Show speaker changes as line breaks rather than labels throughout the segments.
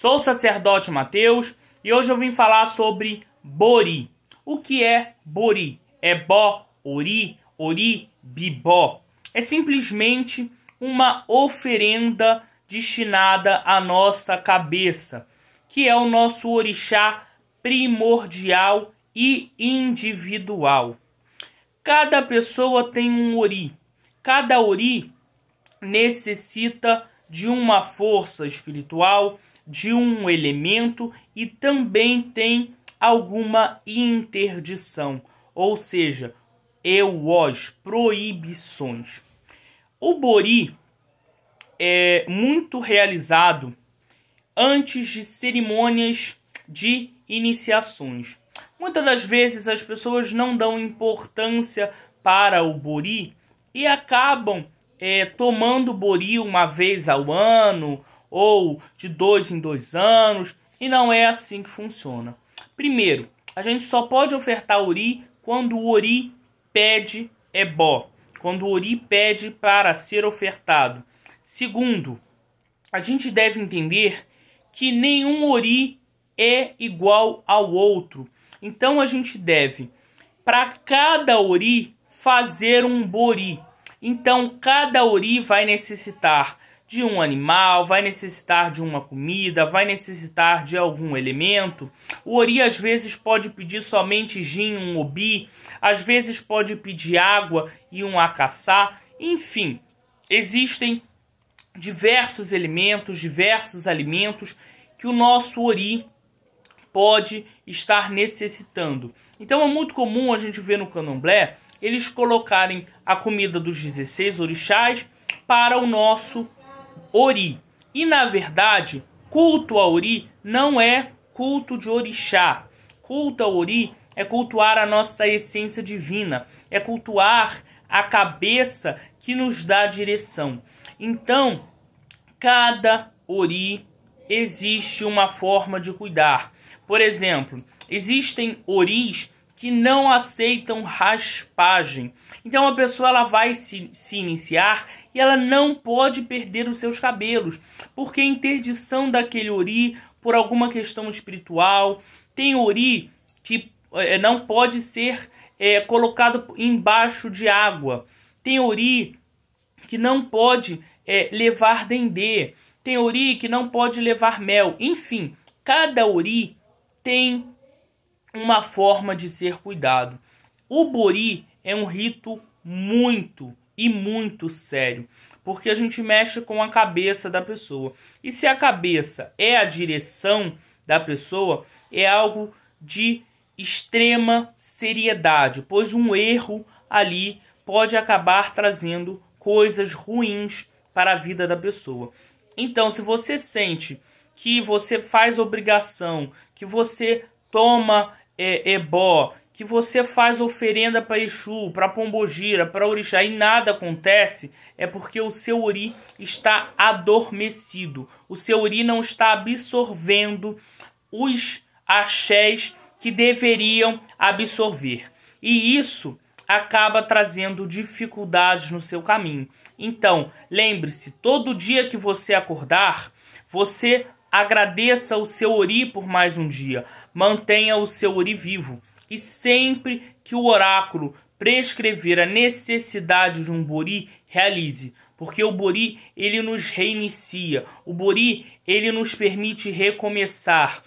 Sou o sacerdote Mateus e hoje eu vim falar sobre bori. O que é bori? É bó, ori, ori, bibó. É simplesmente uma oferenda destinada à nossa cabeça, que é o nosso orixá primordial e individual. Cada pessoa tem um ori. Cada ori necessita de uma força espiritual de um elemento e também tem alguma interdição, ou seja, eu os proibições. O bori é muito realizado antes de cerimônias de iniciações. Muitas das vezes as pessoas não dão importância para o bori e acabam é, tomando bori uma vez ao ano ou de dois em dois anos, e não é assim que funciona. Primeiro, a gente só pode ofertar ori quando o ori pede ebó, é quando o ori pede para ser ofertado. Segundo, a gente deve entender que nenhum ori é igual ao outro. Então a gente deve, para cada ori, fazer um bori. Então cada ori vai necessitar de um animal, vai necessitar de uma comida, vai necessitar de algum elemento. O ori às vezes pode pedir somente gin, um obi, às vezes pode pedir água e um acaçá. Enfim, existem diversos elementos, diversos alimentos que o nosso ori pode estar necessitando. Então é muito comum a gente ver no candomblé eles colocarem a comida dos 16 orixás para o nosso Ori. E na verdade, culto a Ori não é culto de orixá. Culto a Ori é cultuar a nossa essência divina, é cultuar a cabeça que nos dá direção. Então, cada Ori existe uma forma de cuidar. Por exemplo, existem Oris que não aceitam raspagem. Então a pessoa ela vai se, se iniciar e ela não pode perder os seus cabelos, porque a interdição daquele ori por alguma questão espiritual, tem ori que é, não pode ser é, colocado embaixo de água, tem ori que não pode é, levar dendê, tem ori que não pode levar mel, enfim, cada ori tem uma forma de ser cuidado. O bori é um rito muito e muito sério, porque a gente mexe com a cabeça da pessoa. E se a cabeça é a direção da pessoa, é algo de extrema seriedade, pois um erro ali pode acabar trazendo coisas ruins para a vida da pessoa. Então, se você sente que você faz obrigação, que você toma é, ebó, é que você faz oferenda para Exu, para Pombogira, para Orixá e nada acontece, é porque o seu Ori está adormecido. O seu Ori não está absorvendo os axés que deveriam absorver. E isso acaba trazendo dificuldades no seu caminho. Então, lembre-se, todo dia que você acordar, você agradeça o seu Ori por mais um dia. Mantenha o seu Ori vivo e sempre que o oráculo prescrever a necessidade de um bori, realize, porque o bori ele nos reinicia, o bori ele nos permite recomeçar.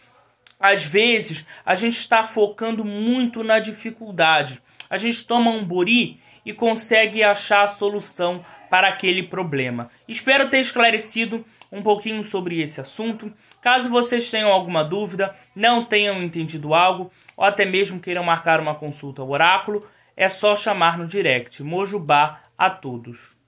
Às vezes a gente está focando muito na dificuldade, a gente toma um bori e consegue achar a solução para aquele problema. Espero ter esclarecido um pouquinho sobre esse assunto. Caso vocês tenham alguma dúvida, não tenham entendido algo, ou até mesmo queiram marcar uma consulta ao oráculo, é só chamar no direct. Mojubá a todos.